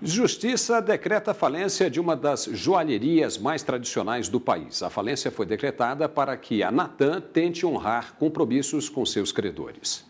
Justiça decreta a falência de uma das joalherias mais tradicionais do país. A falência foi decretada para que a Natan tente honrar compromissos com seus credores.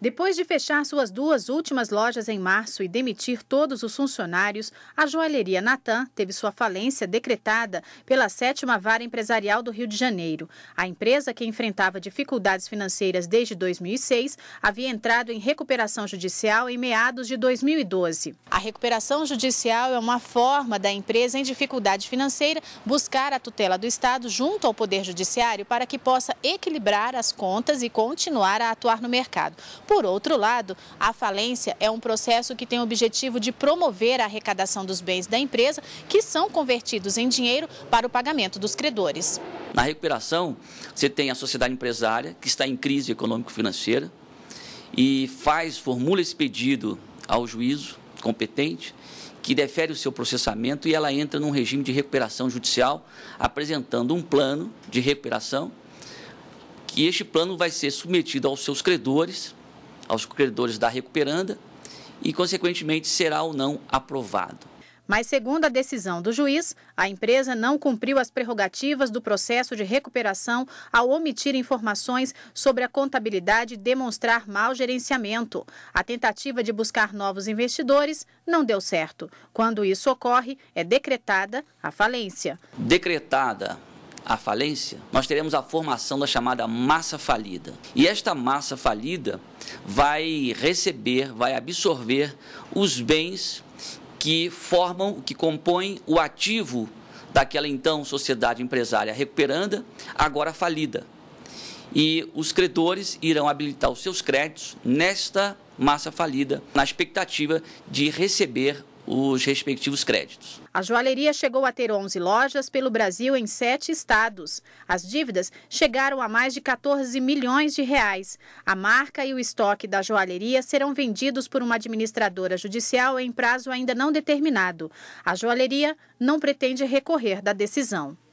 Depois de fechar suas duas últimas lojas em março e demitir todos os funcionários, a joalheria Natan teve sua falência decretada pela sétima vara empresarial do Rio de Janeiro. A empresa, que enfrentava dificuldades financeiras desde 2006, havia entrado em recuperação judicial em meados de 2012. A recuperação judicial é uma forma da empresa em dificuldade financeira buscar a tutela do Estado junto ao Poder Judiciário para que possa equilibrar as contas e continuar a atuar no mercado. Por outro lado, a falência é um processo que tem o objetivo de promover a arrecadação dos bens da empresa, que são convertidos em dinheiro para o pagamento dos credores. Na recuperação, você tem a sociedade empresária, que está em crise econômico-financeira, e faz, formula esse pedido ao juízo competente, que defere o seu processamento e ela entra num regime de recuperação judicial, apresentando um plano de recuperação, que este plano vai ser submetido aos seus credores aos credores da recuperanda e, consequentemente, será ou não aprovado. Mas, segundo a decisão do juiz, a empresa não cumpriu as prerrogativas do processo de recuperação ao omitir informações sobre a contabilidade e demonstrar mau gerenciamento. A tentativa de buscar novos investidores não deu certo. Quando isso ocorre, é decretada a falência. Decretada à falência, nós teremos a formação da chamada massa falida. E esta massa falida vai receber, vai absorver os bens que formam, que compõem o ativo daquela então sociedade empresária recuperanda, agora falida. E os credores irão habilitar os seus créditos nesta massa falida, na expectativa de receber os respectivos créditos. A joalheria chegou a ter 11 lojas pelo Brasil em sete estados. As dívidas chegaram a mais de 14 milhões de reais. A marca e o estoque da joalheria serão vendidos por uma administradora judicial em prazo ainda não determinado. A joalheria não pretende recorrer da decisão.